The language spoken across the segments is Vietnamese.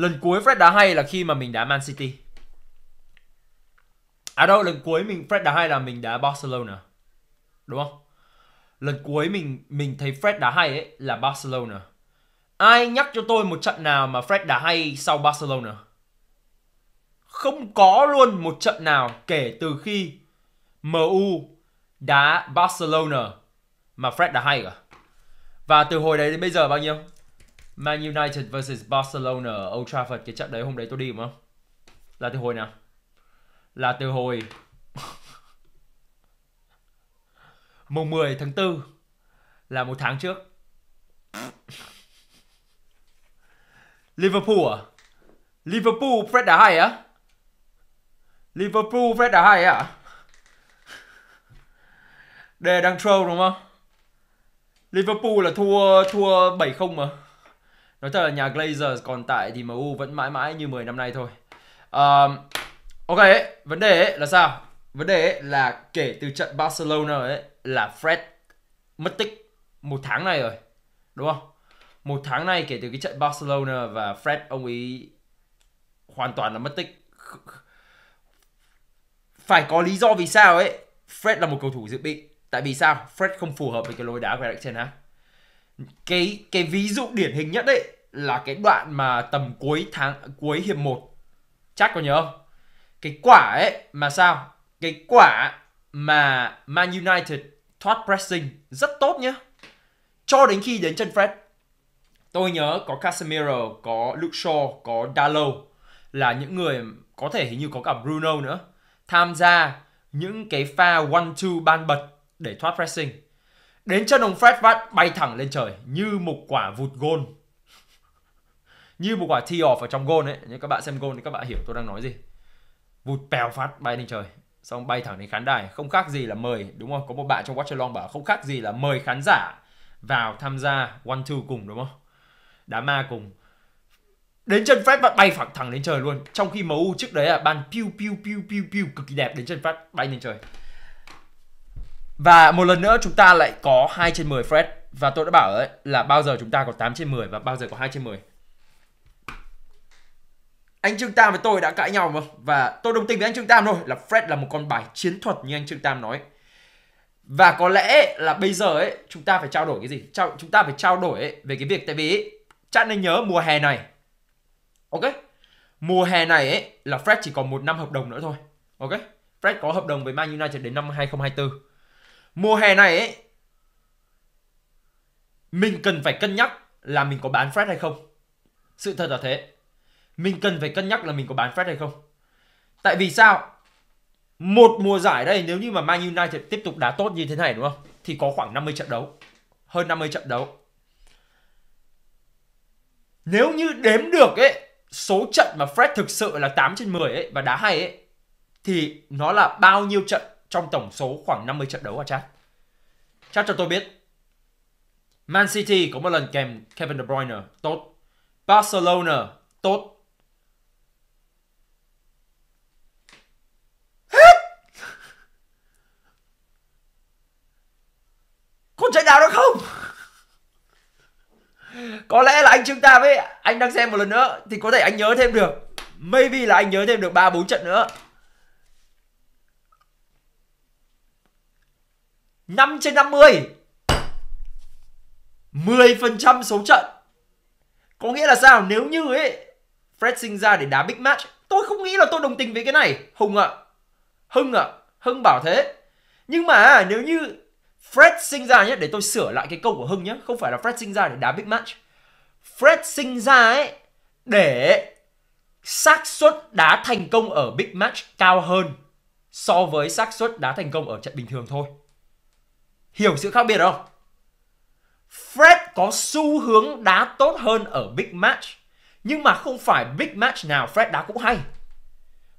lần cuối Fred đá hay là khi mà mình đá Man City à đâu lần cuối mình Fred đá hay là mình đá Barcelona đúng không lần cuối mình mình thấy Fred đá hay ấy là Barcelona ai nhắc cho tôi một trận nào mà Fred đá hay sau Barcelona không có luôn một trận nào kể từ khi MU đá Barcelona mà Fred đá hay cả và từ hồi đấy đến bây giờ bao nhiêu Man United vs Barcelona ở Old Trafford cái trận đấy hôm đấy tôi đi đúng không? Là từ hồi nào? Là từ hồi mùng 10 tháng 4 là một tháng trước. Liverpool à? Liverpool Fred đã hay á? À? Liverpool Fred đã hay à? Đề đang troll đúng không? Liverpool là thua thua 7-0 mà nói thật là nhà Glazers còn tại thì MU vẫn mãi mãi như 10 năm nay thôi um, ok vấn đề ấy là sao vấn đề ấy là kể từ trận Barcelona ấy là Fred mất tích một tháng này rồi đúng không một tháng này kể từ cái trận Barcelona và Fred ông ấy hoàn toàn là mất tích phải có lý do vì sao ấy Fred là một cầu thủ dự bị tại vì sao Fred không phù hợp với cái lối đá của Erik Ten Hag cái cái ví dụ điển hình nhất đấy là cái đoạn mà tầm cuối tháng cuối hiệp 1 chắc có nhớ không cái quả ấy mà sao cái quả mà Man United thoát pressing rất tốt nhá cho đến khi đến chân Fred tôi nhớ có Casemiro có Luke Shaw có Dalot là những người có thể hình như có cả Bruno nữa tham gia những cái pha one two ban bật để thoát pressing Đến chân ông Fred Watt bay thẳng lên trời như một quả vụt gôn. như một quả thi off ở trong gôn ấy. Nhưng các bạn xem gôn thì các bạn hiểu tôi đang nói gì. Vụt pèo phát bay lên trời. Xong bay thẳng đến khán đài. Không khác gì là mời. Đúng không? Có một bạn trong Watch Along bảo không khác gì là mời khán giả vào tham gia One Two cùng đúng không? Đá ma cùng đến chân Fred và bay phẳng thẳng lên trời luôn trong khi MU trước đấy là ban piu piu piu piu piu cực kỳ đẹp đến chân Fred bay lên trời và một lần nữa chúng ta lại có 2 trên 10 Fred Và tôi đã bảo ấy là bao giờ chúng ta có 8 trên 10 và bao giờ có 2 trên 10 Anh Trương Tam với tôi đã cãi nhau mà Và tôi đồng tình với anh Trương Tam thôi là Fred là một con bài chiến thuật như anh Trương Tam nói và có lẽ là bây giờ ấy chúng ta phải trao đổi cái gì trao, chúng ta phải trao đổi ấy, về cái việc tại vì chắc nên nhớ mùa hè này ok mùa hè này ấy là Fred chỉ còn một năm hợp đồng nữa thôi ok Fred có hợp đồng với Man United đến năm 2024 mùa hè này ấy, mình cần phải cân nhắc là mình có bán Fred hay không. Sự thật là thế. Mình cần phải cân nhắc là mình có bán Fred hay không. Tại vì sao? Một mùa giải đây nếu như mà Man United tiếp tục đá tốt như thế này đúng không? Thì có khoảng 50 trận đấu. Hơn 50 trận đấu. Nếu như đếm được ấy, số trận mà Fred thực sự là 8 trên 10 ấy và đá hay ấy thì nó là bao nhiêu trận trong tổng số khoảng 50 trận đấu ở chat. Chat cho tôi biết. Man City có một lần kèm Kevin De Bruyne tốt. Barcelona tốt. Có trận nào đó không? Có lẽ là anh chúng ta với anh đang xem một lần nữa thì có thể anh nhớ thêm được. Maybe là anh nhớ thêm được 3 4 trận nữa. 5 trên 50 10% số trận Có nghĩa là sao Nếu như ấy Fred sinh ra để đá big match Tôi không nghĩ là tôi đồng tình với cái này Hùng ạ à. Hưng ạ à. Hưng bảo thế Nhưng mà nếu như Fred sinh ra nhé Để tôi sửa lại cái câu của Hưng nhé Không phải là Fred sinh ra để đá big match Fred sinh ra ấy Để xác suất đá thành công ở big match cao hơn so với xác suất đá thành công ở trận bình thường thôi. Hiểu sự khác biệt không? Fred có xu hướng đá tốt hơn ở big match nhưng mà không phải big match nào Fred đá cũng hay.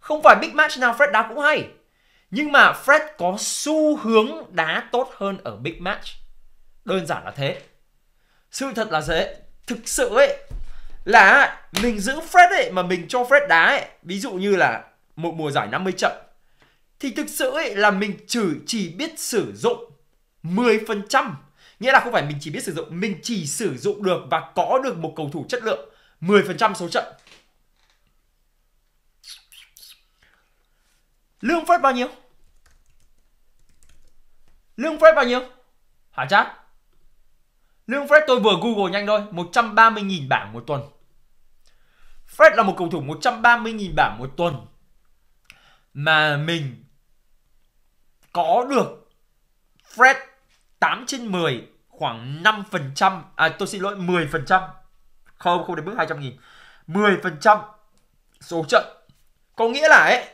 Không phải big match nào Fred đá cũng hay. Nhưng mà Fred có xu hướng đá tốt hơn ở big match. Đơn giản là thế. Sự thật là thế. Thực sự ấy là mình giữ Fred ấy mà mình cho Fred đá ấy, ví dụ như là một mùa giải 50 trận thì thực sự ấy là mình chỉ chỉ biết sử dụng 10%. Nghĩa là không phải mình chỉ biết sử dụng, mình chỉ sử dụng được và có được một cầu thủ chất lượng 10% số trận. Lương Fred bao nhiêu? Lương Fred bao nhiêu? Hả chat? Lương Fred tôi vừa Google nhanh thôi, 130.000 bảng một tuần. Fred là một cầu thủ 130.000 bảng một tuần mà mình có được Fred 8 trên 10 khoảng 5% à tôi xin lỗi 10% không không đến mức 200 nghìn 10% số trận có nghĩa là ấy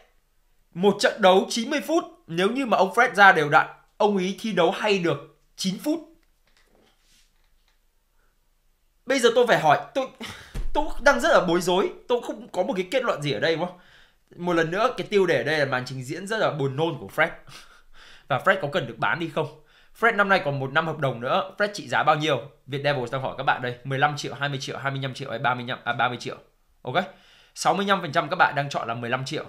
một trận đấu 90 phút nếu như mà ông Fred ra đều đặn ông ý thi đấu hay được 9 phút bây giờ tôi phải hỏi tôi tôi đang rất là bối rối tôi không có một cái kết luận gì ở đây không một lần nữa cái tiêu đề ở đây là màn trình diễn rất là buồn nôn của Fred và Fred có cần được bán đi không Fred năm nay còn một năm hợp đồng nữa, Fred trị giá bao nhiêu? Việt Devils đang hỏi các bạn đây, 15 triệu, 20 triệu, 25 triệu hay 35 à 30 triệu. Ok. 65% các bạn đang chọn là 15 triệu.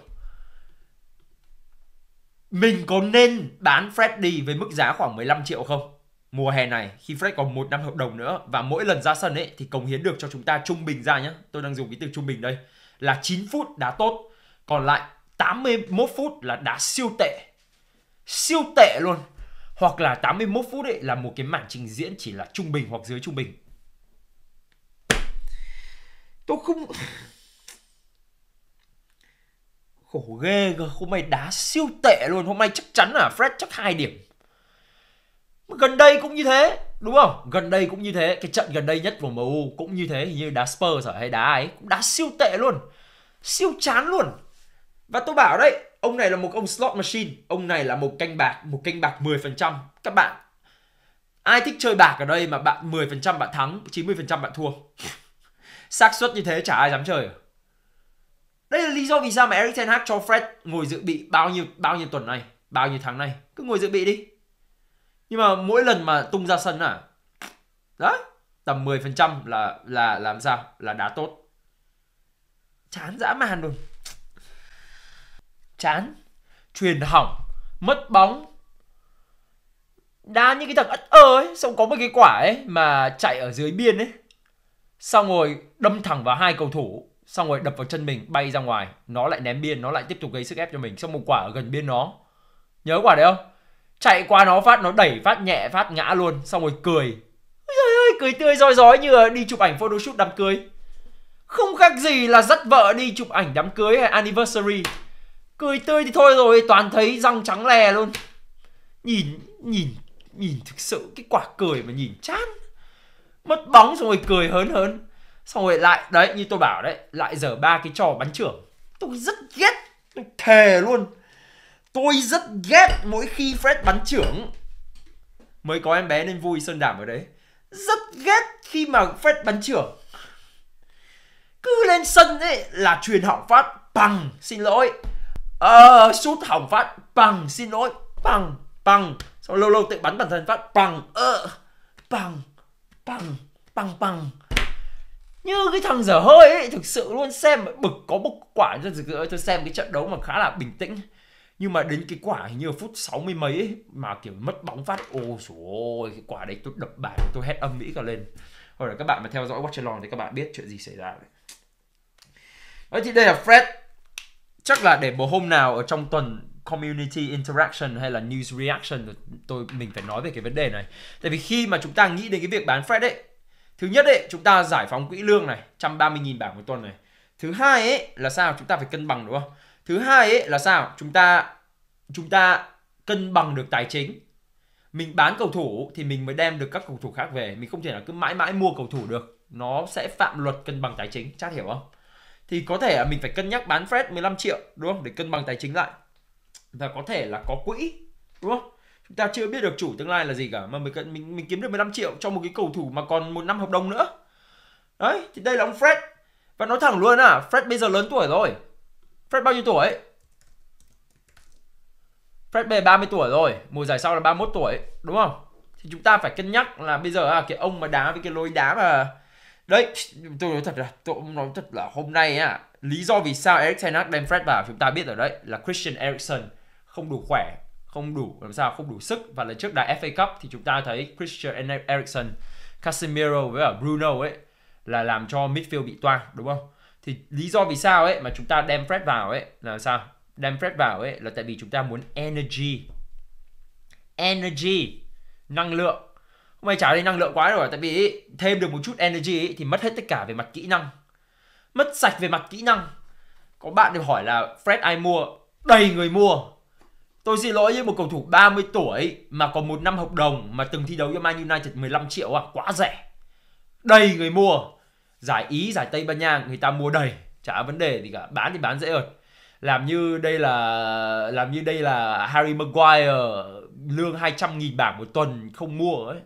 Mình có nên bán Fred đi với mức giá khoảng 15 triệu không? Mùa hè này khi Fred còn một năm hợp đồng nữa và mỗi lần ra sân ấy thì cống hiến được cho chúng ta trung bình ra nhé. Tôi đang dùng cái từ trung bình đây là 9 phút đá tốt, còn lại 81 phút là đá siêu tệ. Siêu tệ luôn hoặc là 81 phút ấy là một cái màn trình diễn chỉ là trung bình hoặc dưới trung bình tôi không khổ ghê cơ hôm nay đá siêu tệ luôn hôm nay chắc chắn là Fred chắc hai điểm gần đây cũng như thế đúng không gần đây cũng như thế cái trận gần đây nhất của MU cũng như thế hình như đá Spurs hay đá ấy cũng đá siêu tệ luôn siêu chán luôn và tôi bảo đấy, ông này là một ông slot machine, ông này là một canh bạc, một canh bạc 10%. Các bạn, ai thích chơi bạc ở đây mà bạn 10% bạn thắng, 90% bạn thua. xác suất như thế chả ai dám chơi. À? Đây là lý do vì sao mà Eric Ten Hag cho Fred ngồi dự bị bao nhiêu bao nhiêu tuần này, bao nhiêu tháng này, cứ ngồi dự bị đi. Nhưng mà mỗi lần mà tung ra sân à, đó, tầm 10% là là làm sao? Là đá tốt. Chán dã man luôn chán truyền hỏng mất bóng đá những cái thằng ất ơ ấy xong có một cái quả ấy mà chạy ở dưới biên ấy xong rồi đâm thẳng vào hai cầu thủ xong rồi đập vào chân mình bay ra ngoài nó lại ném biên nó lại tiếp tục gây sức ép cho mình xong một quả ở gần biên nó nhớ quả đấy không chạy qua nó phát nó đẩy phát nhẹ phát ngã luôn xong rồi cười trời ơi cười tươi roi rói như đi chụp ảnh photoshoot đám cưới không khác gì là dắt vợ đi chụp ảnh đám cưới hay anniversary cười tươi thì thôi rồi toàn thấy răng trắng lè luôn nhìn nhìn nhìn thực sự cái quả cười mà nhìn chán mất bóng xong rồi cười hớn hớn xong rồi lại đấy như tôi bảo đấy lại dở ba cái trò bắn trưởng tôi rất ghét thề luôn tôi rất ghét mỗi khi fred bắn trưởng mới có em bé nên vui sơn đảm ở đấy rất ghét khi mà fred bắn trưởng cứ lên sân ấy là truyền hỏng phát bằng xin lỗi ờ sút hỏng phát bằng xin lỗi bằng bằng sau lâu lâu tự bắn bản thân phát bằng ờ bằng bằng bằng bằng như cái thằng dở hơi ấy thực sự luôn xem bực có một quả cho thực sự tôi xem cái trận đấu mà khá là bình tĩnh nhưng mà đến cái quả hình như là phút 60 mấy ấy, mà kiểu mất bóng phát ô số cái quả đấy tôi đập bàn tôi hét âm mỹ cả lên rồi các bạn mà theo dõi watch along thì các bạn biết chuyện gì xảy ra đấy. Đấy thì đây là Fred chắc là để một hôm nào ở trong tuần community interaction hay là news reaction tôi mình phải nói về cái vấn đề này tại vì khi mà chúng ta nghĩ đến cái việc bán Fred ấy thứ nhất ấy chúng ta giải phóng quỹ lương này 130.000 bảng một tuần này thứ hai ấy là sao chúng ta phải cân bằng đúng không thứ hai ấy là sao chúng ta chúng ta cân bằng được tài chính mình bán cầu thủ thì mình mới đem được các cầu thủ khác về mình không thể là cứ mãi mãi mua cầu thủ được nó sẽ phạm luật cân bằng tài chính chắc hiểu không thì có thể là mình phải cân nhắc bán Fred 15 triệu đúng không để cân bằng tài chính lại và có thể là có quỹ đúng không chúng ta chưa biết được chủ tương lai là gì cả mà mình cần mình mình kiếm được 15 triệu cho một cái cầu thủ mà còn một năm hợp đồng nữa đấy thì đây là ông Fred và nói thẳng luôn à Fred bây giờ lớn tuổi rồi Fred bao nhiêu tuổi Fred bây 30 tuổi rồi mùa giải sau là 31 tuổi đúng không thì chúng ta phải cân nhắc là bây giờ à, cái ông mà đá với cái lối đá mà Đấy, tôi nói thật là tôi nói thật là hôm nay á, lý do vì sao Eric Ten Hag đem Fred vào chúng ta biết rồi đấy là Christian Eriksen không đủ khỏe, không đủ làm sao không đủ sức và lần trước đá FA Cup thì chúng ta thấy Christian Eriksen, Casemiro với Bruno ấy là làm cho midfield bị toang đúng không? Thì lý do vì sao ấy mà chúng ta đem Fred vào ấy là sao? Đem Fred vào ấy là tại vì chúng ta muốn energy energy năng lượng mày trả đi năng lượng quá rồi à, tại vì ý, thêm được một chút energy ý, thì mất hết tất cả về mặt kỹ năng mất sạch về mặt kỹ năng có bạn được hỏi là Fred ai mua đầy người mua Tôi xin lỗi với một cầu thủ 30 tuổi mà còn một năm hợp đồng mà từng thi đấu cho Man United 15 triệu à, quá rẻ. Đầy người mua. Giải Ý, giải Tây Ban Nha người ta mua đầy, chả vấn đề gì cả, bán thì bán dễ hơn. Làm như đây là làm như đây là Harry Maguire lương 200 nghìn bảng một tuần không mua ấy.